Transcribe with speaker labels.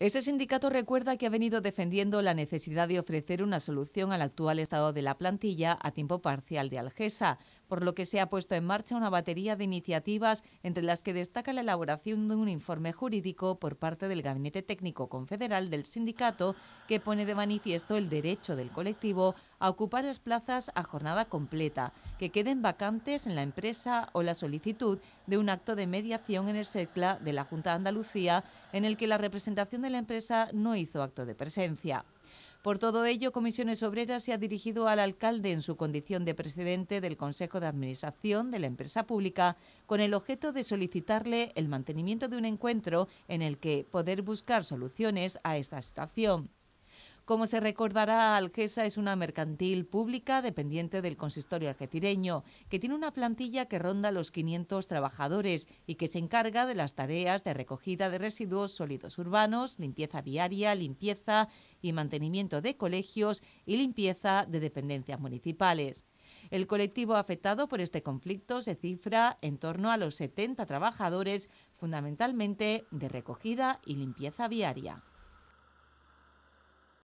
Speaker 1: Ese sindicato recuerda que ha venido defendiendo la necesidad de ofrecer una solución al actual estado de la plantilla a tiempo parcial de Algesa, por lo que se ha puesto en marcha una batería de iniciativas entre las que destaca la elaboración de un informe jurídico por parte del Gabinete Técnico Confederal del Sindicato que pone de manifiesto el derecho del colectivo a ocupar las plazas a jornada completa, que queden vacantes en la empresa o la solicitud de un acto de mediación en el SECLA de la Junta de Andalucía en el que la representación de la empresa no hizo acto de presencia. Por todo ello, Comisiones Obreras se ha dirigido al alcalde en su condición de presidente del Consejo de Administración de la empresa pública con el objeto de solicitarle el mantenimiento de un encuentro en el que poder buscar soluciones a esta situación. Como se recordará, Algesa es una mercantil pública dependiente del consistorio algetireño, que tiene una plantilla que ronda los 500 trabajadores y que se encarga de las tareas de recogida de residuos sólidos urbanos, limpieza viaria, limpieza y mantenimiento de colegios y limpieza de dependencias municipales. El colectivo afectado por este conflicto se cifra en torno a los 70 trabajadores, fundamentalmente de recogida y limpieza viaria.